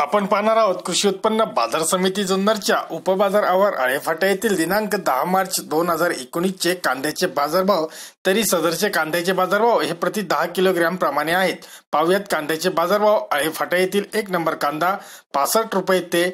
आपण पाहणार आहोत कृषी उत्पन्न बाजार समिती जुन्नरच्या उपबाजारावर आळेफाटा येथील दिनांक दहा मार्च दोन हजार एकोणीसचे कांद्याचे बाजारभाव तरी सदरचे कांद्याचे बाजारभाव हे प्रति दहा किलोग्रॅम प्रमाणे आहेत पाहुयात कांद्याचे बाजारभाव आळेफाटा येथील एक नंबर कांदा पासष्ट रुपये ते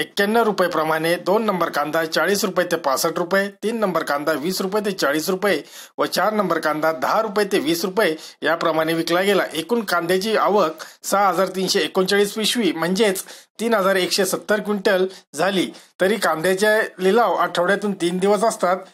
एक्क्याण्णव रुपये प्रमाणे दोन नंबर कांदा चाळीस रुपये ते पासष्ट रुपये तीन नंबर कांदा वीस रुपये ते चाळीस रुपये व चार नंबर कांदा दहा रुपये ते वीस रुपये याप्रमाणे विकला गेला एकूण कांद्याची आवक सहा हजार तीनशे एकोणचाळीस पिशवी म्हणजेच तीन हजार एकशे सत्तर क्विंटल झाली तरी कांद्याचे लिलाव आठवड्यातून तीन दिवस असतात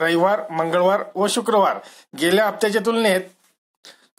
रविवार मंगळवार व शुक्रवार गेल्या हप्त्याच्या तुलनेत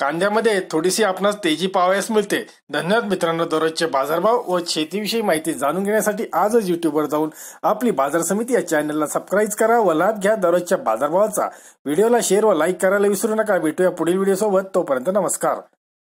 कांद्यामध्ये थोडीशी आपणास तेजी पावयास मिळते धन्यवाद मित्रांनो दररोजचे बाजारभाव व शेतीविषयी माहिती जाणून घेण्यासाठी आजच युट्यूबवर जाऊन आपली बाजार समिती या चॅनलला सबस्क्राईब करा व लाभ घ्या दररोजच्या बाजारभावाचा व्हिडिओला शेअर व लाईक करायला विसरू नका भेटूया पुढील व्हिडिओसोबत तोपर्यंत नमस्कार